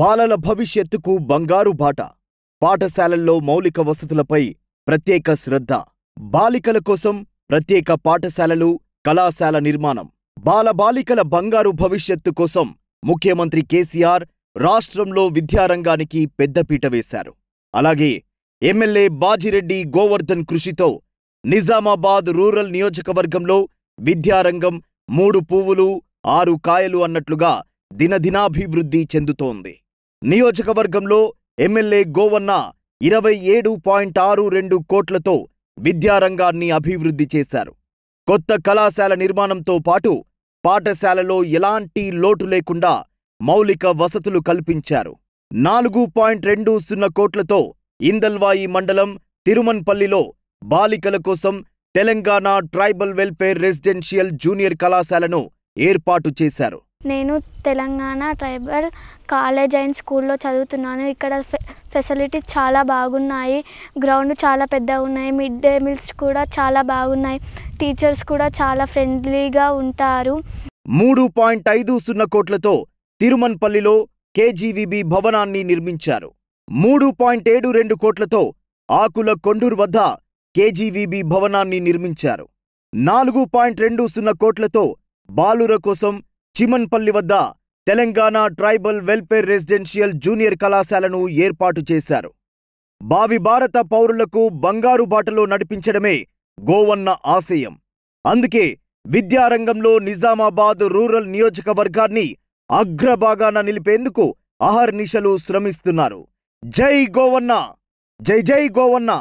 బాలల భవిష్యత్తుకు బంగారు బాట పాఠశాలల్లో మౌలిక వసతులపై ప్రత్యేక శ్రద్ధ బాలికల కోసం ప్రత్యేక పాఠశాలలు కళాశాల నిర్మాణం బాలబాలికల బంగారు భవిష్యత్తు కోసం ముఖ్యమంత్రి కేసీఆర్ రాష్ట్రంలో విద్యారంగానికి పెద్దపీట వేశారు అలాగే ఎమ్మెల్యే బాజిరెడ్డి గోవర్ధన్ కృషితో నిజామాబాద్ రూరల్ నియోజకవర్గంలో విద్యారంగం మూడు పువ్వులు ఆరు కాయలు అన్నట్లుగా దినదినాభివృద్ధి చెందుతోంది నియోజకవర్గంలో ఎమ్మెల్యే గోవన్న ఇరవై ఏడు పాయింట్ ఆరు రెండు కోట్లతో విద్యారంగాన్ని అభివృద్ధి చేశారు కొత్త కళాశాల నిర్మాణంతో పాటు పాఠశాలలో ఎలాంటి లోటు లేకుండా మౌలిక వసతులు కల్పించారు నాలుగు పాయింట్ రెండు సున్నా కోట్లతో ఇందల్వాయి మండలం తిరుమన్పల్లిలో బాలికల కోసం Telangana tribal welfare residential junior కళాశాలను ఏర్పాటు చేశారు నేను తెలంగాణ ట్రైబల్ కాలేజ్ అండ్ స్కూల్లో చదువుతున్నాను ఇక్కడ ఫెసిలిటీస్ చాలా బాగున్నాయి గ్రౌండ్ చాలా పెద్దగా ఉన్నాయి మిడ్ డే మీల్స్ కూడా చాలా బాగున్నాయి టీచర్స్ కూడా చాలా ఫ్రెండ్లీగా ఉంటారు మూడు పాయింట్ ఐదు సున్నా కోట్లతో తిరుమన్పల్లిలో కేజీవిబి భవనాన్ని నిర్మించారు మూడు పాయింట్ ఏడు రెండు కోట్లతో ఆకుల కొండూరు వద్ద కేజీవిబి భవనాన్ని నిర్మించారు నాలుగు పాయింట్ రెండు సున్నా కోట్లతో బాలుర కోసం చిమన్పల్లి వద్ద Telangana tribal welfare residential junior కళాశాలను ఏర్పాటు చేశారు భావి భారత పౌరులకు బంగారు బాటలో నడిపించడమే గోవన్న ఆశయం అందుకే విద్యారంగంలో నిజామాబాద్ రూరల్ నియోజకవర్గాన్ని అగ్రభాగాన నిలిపేందుకు అహర్నిశలు శ్రమిస్తున్నారు జై గోవన్న జై జై గోవన్న